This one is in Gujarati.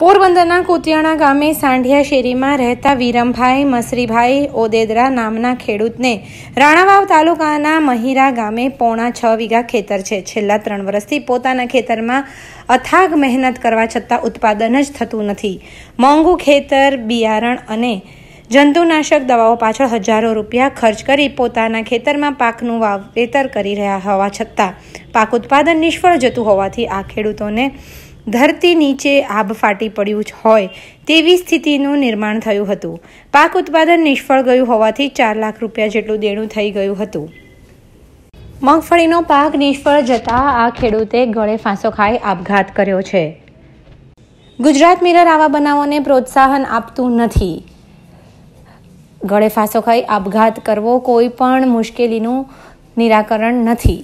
પોરબંદરના કુતિયાણા ગામે સાંઢિયા શેરીમાં રહેતા વિરમભાઈ મસરીભાઈ ઓદેદરા નામના ખેડૂતને રાણાવાવ તાલુકાના મહિરા ગામે પોણા છ વીઘા ખેતર છે છેલ્લા ત્રણ વર્ષથી પોતાના ખેતરમાં અથાગ મહેનત કરવા છતાં ઉત્પાદન જ થતું નથી મોંઘુ ખેતર બિયારણ અને જંતુનાશક દવાઓ પાછળ હજારો રૂપિયા ખર્ચ કરી પોતાના ખેતરમાં પાકનું વાવેતર કરી રહ્યા હોવા છતાં પાક ઉત્પાદન નિષ્ફળ જતું હોવાથી આ ખેડૂતોને ધરતી નીચે આબ ફાટી પડ્યું હોય તેવી સ્થિતિનું નિર્માણ થયું હતું પાક ઉત્પાદન નિષ્ફળ ગયું હોવાથી ચાર લાખ રૂપિયા જેટલું દેણું થઈ ગયું હતું મગફળીનો પાક નિષ્ફળ જતા આ ખેડૂતે ગળે ફાંસો ખાઈ આપઘાત કર્યો છે ગુજરાત મિરર આવા બનાવોને પ્રોત્સાહન આપતું નથી ગળે ફાંસો ખાઈ આપઘાત કરવો કોઈ પણ મુશ્કેલીનું નિરાકરણ નથી